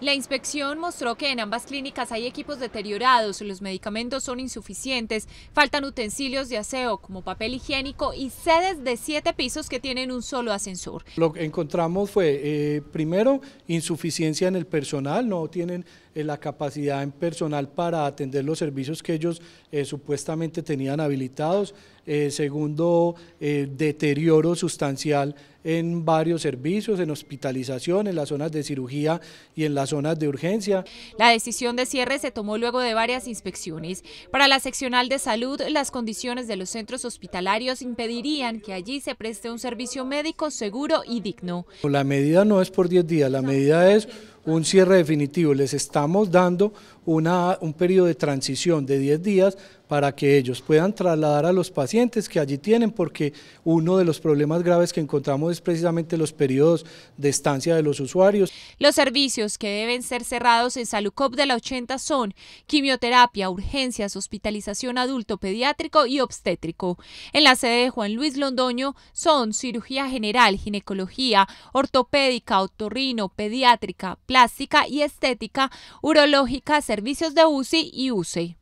La inspección mostró que en ambas clínicas hay equipos deteriorados, los medicamentos son insuficientes, faltan utensilios de aseo como papel higiénico y sedes de siete pisos que tienen un solo ascensor. Lo que encontramos fue, eh, primero, insuficiencia en el personal, no tienen eh, la capacidad en personal para atender los servicios que ellos eh, supuestamente tenían habilitados. segundo, deterioro sustancial en varios servicios, en hospitalización, en las zonas de cirugía y en las zonas de urgencia. La decisión de cierre se tomó luego de varias inspecciones. Para la seccional de salud, las condiciones de los centros hospitalarios impedirían que allí se preste un servicio médico seguro y digno. La medida no es por 10 días, la medida es un cierre definitivo, les estamos dando una, un periodo de transición de 10 días para que ellos puedan trasladar a los pacientes que allí tienen, porque uno de los problemas graves que encontramos es precisamente los periodos de estancia de los usuarios. Los servicios que deben ser cerrados en Salucop de la 80 son quimioterapia, urgencias, hospitalización adulto pediátrico y obstétrico. En la sede de Juan Luis Londoño son cirugía general, ginecología, ortopédica, otorrino, pediátrica, plástica y estética, urológica, servicios de UCI y UCI.